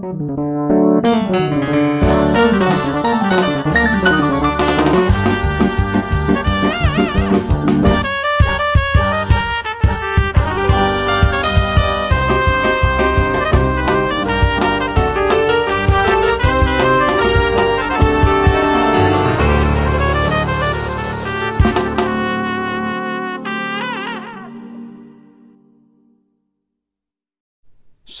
Thank you.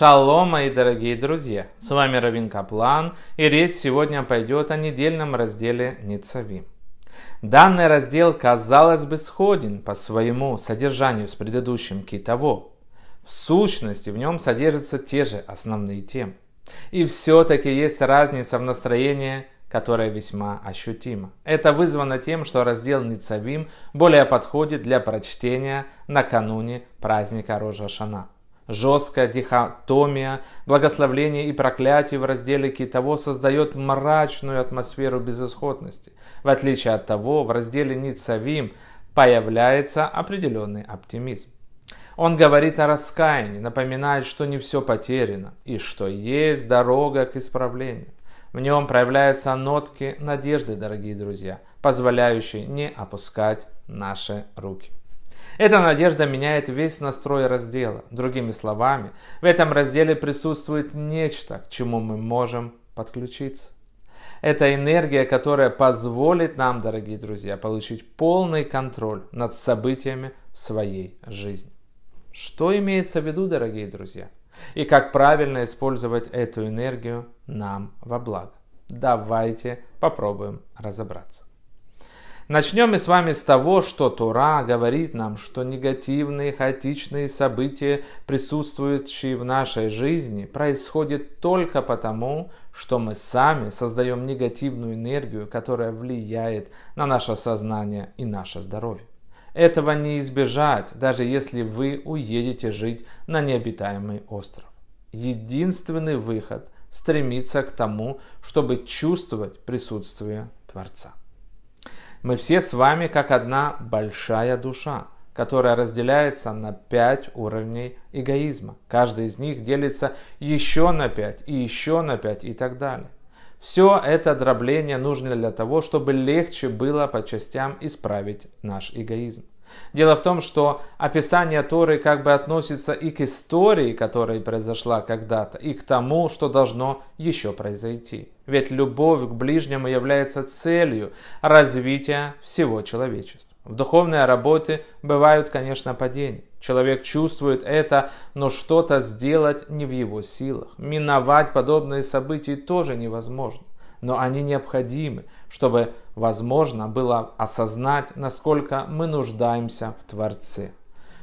Шалом, мои дорогие друзья! С вами Равин Каплан, и речь сегодня пойдет о недельном разделе Ницави. Данный раздел, казалось бы, сходен по своему содержанию с предыдущим Китово. В сущности, в нем содержатся те же основные темы. И все-таки есть разница в настроении, которая весьма ощутима. Это вызвано тем, что раздел Ницавим более подходит для прочтения накануне праздника Рожа Шана – Жесткая дихотомия, благословление и проклятие в разделе Китово создает мрачную атмосферу безысходности. В отличие от того, в разделе Ницавим появляется определенный оптимизм. Он говорит о раскаянии, напоминает, что не все потеряно и что есть дорога к исправлению. В нем проявляются нотки надежды, дорогие друзья, позволяющие не опускать наши руки. Эта надежда меняет весь настрой раздела. Другими словами, в этом разделе присутствует нечто, к чему мы можем подключиться. Это энергия, которая позволит нам, дорогие друзья, получить полный контроль над событиями в своей жизни. Что имеется в виду, дорогие друзья? И как правильно использовать эту энергию нам во благо? Давайте попробуем разобраться. Начнем мы с вами с того, что Тора говорит нам, что негативные, хаотичные события, присутствующие в нашей жизни, происходят только потому, что мы сами создаем негативную энергию, которая влияет на наше сознание и наше здоровье. Этого не избежать, даже если вы уедете жить на необитаемый остров. Единственный выход – стремиться к тому, чтобы чувствовать присутствие Творца. Мы все с вами как одна большая душа, которая разделяется на пять уровней эгоизма. Каждый из них делится еще на пять и еще на пять и так далее. Все это дробление нужно для того, чтобы легче было по частям исправить наш эгоизм. Дело в том, что описание Торы как бы относится и к истории, которая произошла когда-то, и к тому, что должно еще произойти. Ведь любовь к ближнему является целью развития всего человечества. В духовной работе бывают, конечно, падения. Человек чувствует это, но что-то сделать не в его силах. Миновать подобные события тоже невозможно но они необходимы, чтобы возможно было осознать, насколько мы нуждаемся в Творце.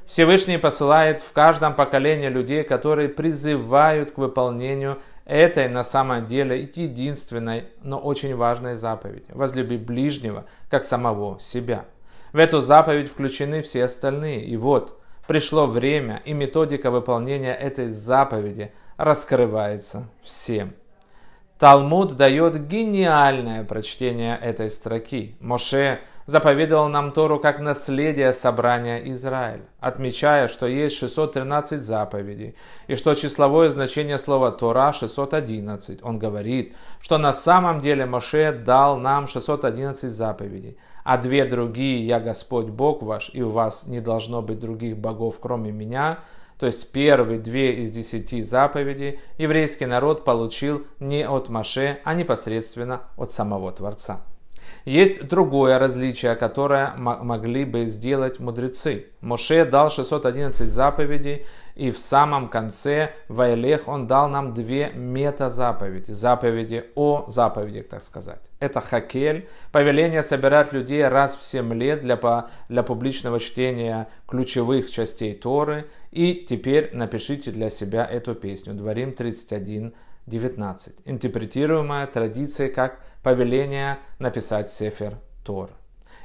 Всевышний посылает в каждом поколении людей, которые призывают к выполнению этой на самом деле единственной, но очень важной заповеди. Возлюби ближнего, как самого себя. В эту заповедь включены все остальные. И вот, пришло время, и методика выполнения этой заповеди раскрывается всем. Талмуд дает гениальное прочтение этой строки. Моше заповедовал нам Тору как наследие собрания Израиля, отмечая, что есть 613 заповедей и что числовое значение слова Тора 611. Он говорит, что на самом деле Моше дал нам 611 заповедей, а две другие «Я Господь Бог ваш, и у вас не должно быть других богов, кроме меня» то есть первые две из десяти заповедей, еврейский народ получил не от Маше, а непосредственно от самого Творца. Есть другое различие, которое могли бы сделать мудрецы. Моше дал 611 заповедей, и в самом конце Вайлех он дал нам две мета-заповеди, заповеди о заповедях, так сказать. Это хакель, повеление собирать людей раз в 7 лет для, для публичного чтения ключевых частей Торы. И теперь напишите для себя эту песню, Дворим 31, 19, интерпретируемая традицией как повеление написать Сефер Тор.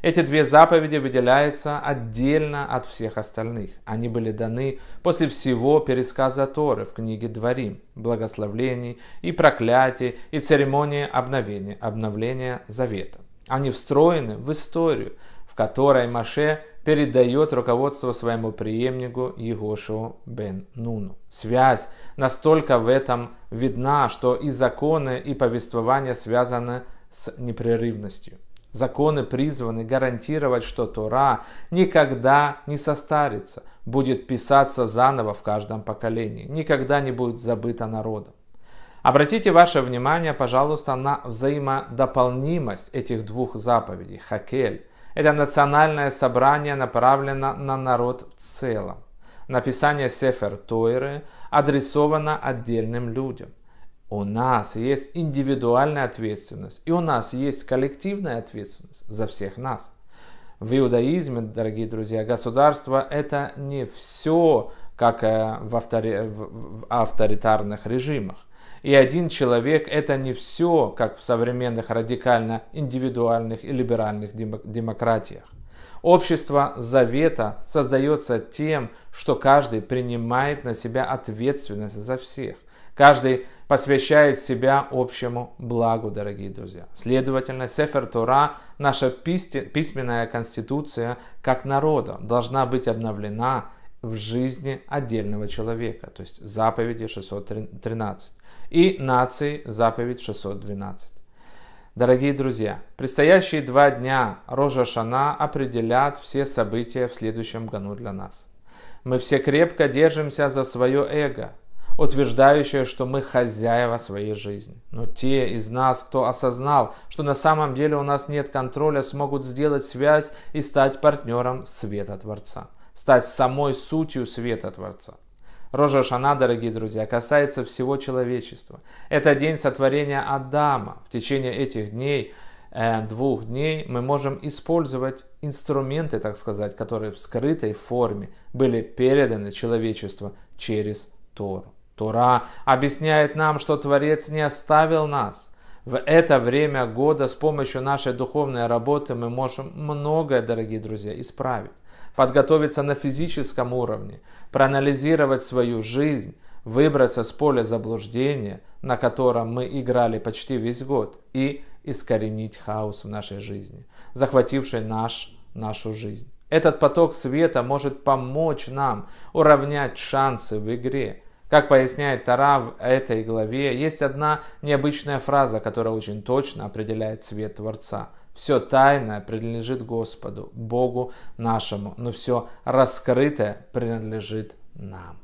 Эти две заповеди выделяются отдельно от всех остальных. Они были даны после всего пересказа Торы в книге Дворим, благословлений и проклятий и церемонии обновения, обновления завета. Они встроены в историю, в которой Маше передает руководство своему преемнику Егошу бен Нуну. Связь настолько в этом видна, что и законы, и повествования связаны с непрерывностью. Законы призваны гарантировать, что Тора никогда не состарится, будет писаться заново в каждом поколении, никогда не будет забыта народом. Обратите ваше внимание, пожалуйста, на взаимодополнимость этих двух заповедей – хакель, это национальное собрание направлено на народ в целом. Написание Сефер Тойры адресовано отдельным людям. У нас есть индивидуальная ответственность, и у нас есть коллективная ответственность за всех нас. В иудаизме, дорогие друзья, государство – это не все, как э, в, в авторитарных режимах. И один человек – это не все, как в современных радикально индивидуальных и либеральных демократиях. Общество завета создается тем, что каждый принимает на себя ответственность за всех. Каждый посвящает себя общему благу, дорогие друзья. Следовательно, Сефер Тора, наша письменная конституция как народа, должна быть обновлена в жизни отдельного человека, то есть заповеди 613 и нации заповедь 612. Дорогие друзья, предстоящие два дня Рожа Шана определят все события в следующем году для нас. Мы все крепко держимся за свое эго, утверждающее, что мы хозяева своей жизни. Но те из нас, кто осознал, что на самом деле у нас нет контроля, смогут сделать связь и стать партнером света Творца, стать самой сутью света Творца. Рожа Шана, дорогие друзья, касается всего человечества. Это день сотворения Адама. В течение этих дней, э, двух дней, мы можем использовать инструменты, так сказать, которые в скрытой форме были переданы человечеству через Тору. Тора объясняет нам, что Творец не оставил нас – в это время года с помощью нашей духовной работы мы можем многое, дорогие друзья, исправить подготовиться на физическом уровне, проанализировать свою жизнь, выбраться с поля заблуждения, на котором мы играли почти весь год, и искоренить хаос в нашей жизни, захвативший наш, нашу жизнь. Этот поток света может помочь нам уравнять шансы в игре. Как поясняет Тара в этой главе, есть одна необычная фраза, которая очень точно определяет свет Творца – все тайное принадлежит Господу, Богу нашему, но все раскрытое принадлежит нам.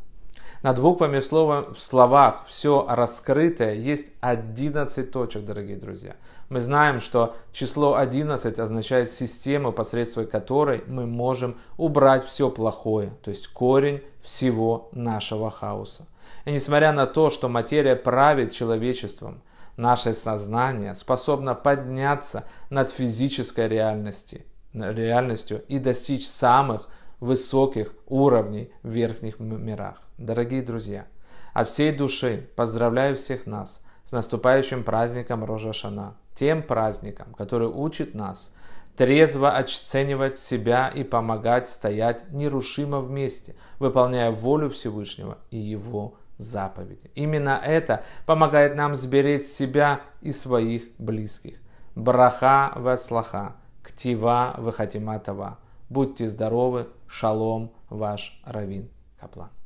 Над буквами в, слово, в словах все раскрытое есть 11 точек, дорогие друзья. Мы знаем, что число 11 означает систему, посредством которой мы можем убрать все плохое, то есть корень всего нашего хаоса. И несмотря на то, что материя правит человечеством, Наше сознание способно подняться над физической реальностью, реальностью и достичь самых высоких уровней в верхних мирах. Дорогие друзья, от всей души поздравляю всех нас с наступающим праздником Рожа Шана, тем праздником, который учит нас трезво оценивать себя и помогать стоять нерушимо вместе, выполняя волю Всевышнего и Его заповеди. Именно это помогает нам сберечь себя и своих близких. Браха васлаха, ктива вахатиматова. Будьте здоровы, шалом, ваш Равин Каплан.